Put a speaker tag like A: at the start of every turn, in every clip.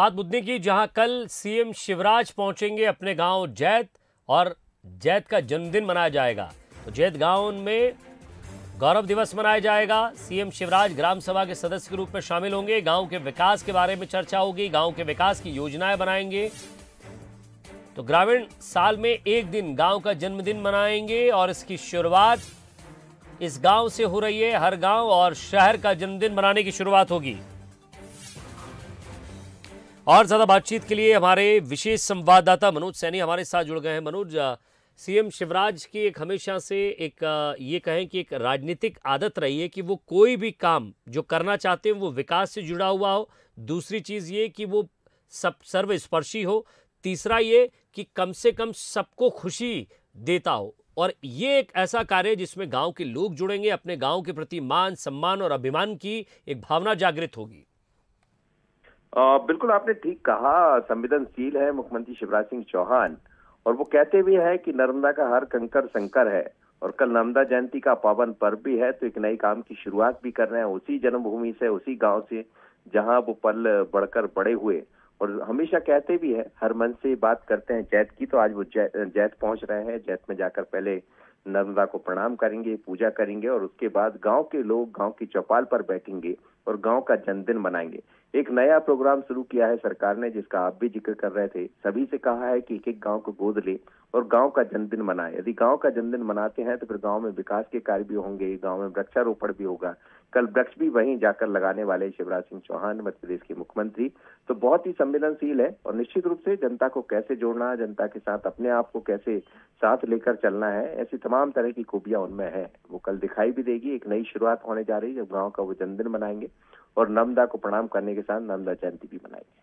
A: बात बुद्धि की जहां कल सीएम शिवराज पहुंचेंगे अपने गांव जैत और जैत का जन्मदिन मनाया जाएगा तो जैत गांव में गौरव दिवस मनाया जाएगा सीएम शिवराज ग्राम सभा के सदस्य के रूप में शामिल होंगे गांव के विकास के बारे में चर्चा होगी गांव के विकास की योजनाएं बनाएंगे तो ग्रामीण साल में एक दिन गांव का जन्मदिन मनाएंगे और इसकी शुरुआत इस गांव से हो रही है हर गांव और शहर का जन्मदिन मनाने की शुरुआत होगी और ज़्यादा बातचीत के लिए हमारे विशेष संवाददाता मनोज सैनी हमारे साथ जुड़ गए हैं मनोज सीएम शिवराज की एक हमेशा से एक ये कहें कि एक राजनीतिक आदत रही है कि वो कोई भी काम जो करना चाहते हैं वो विकास से जुड़ा हुआ हो दूसरी चीज़ ये कि वो सब सर्वस्पर्शी हो तीसरा ये कि कम से कम सबको खुशी देता हो और ये एक ऐसा कार्य जिसमें गांव के लोग जुड़ेंगे अपने गांव के प्रति मान सम्मान और अभिमान की एक भावना जागृत होगी आ, बिल्कुल आपने
B: ठीक कहा संवेदनशील है मुख्यमंत्री शिवराज सिंह चौहान और वो कहते भी है कि नर्मदा का हर कंकर संकर है और कल नर्मदा जयंती का पावन पर्व भी है तो एक नई काम की शुरुआत भी कर रहे हैं उसी जन्मभूमि से उसी गांव से जहां वो पल बढ़कर बड़े हुए और हमेशा कहते भी है हर मन से बात करते हैं जैत की तो आज वो जैत पहुंच रहे हैं जैत में जाकर पहले नर्मदा को प्रणाम करेंगे पूजा करेंगे और उसके बाद गांव के लोग गांव की चौपाल पर बैठेंगे और गांव का जन्मदिन मनाएंगे एक नया प्रोग्राम शुरू किया है सरकार ने जिसका आप भी जिक्र कर रहे थे सभी से कहा है कि एक एक गांव को गोद ले और गांव का जन्मदिन मनाए यदि गांव का जन्मदिन मनाते हैं तो फिर गांव में विकास के कार्य भी होंगे गांव में वृक्षारोपण भी होगा कल वृक्ष भी वहीं जाकर लगाने वाले शिवराज सिंह चौहान मध्य प्रदेश के मुख्यमंत्री तो बहुत ही संवेदनशील है और निश्चित रूप से जनता को कैसे जोड़ना जनता के साथ अपने आप को कैसे साथ लेकर चलना है ऐसी तमाम तरह की खूबियां उनमें है वो कल दिखाई भी देगी एक नई शुरुआत होने जा रही है जब गाँव का वो जन्मदिन मनाएंगे और नर्मदा को प्रणाम करने के साथ नर्मदा जयंती भी मनाएंगे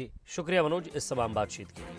A: जी शुक्रिया मनोज इस तमाम बातचीत के लिए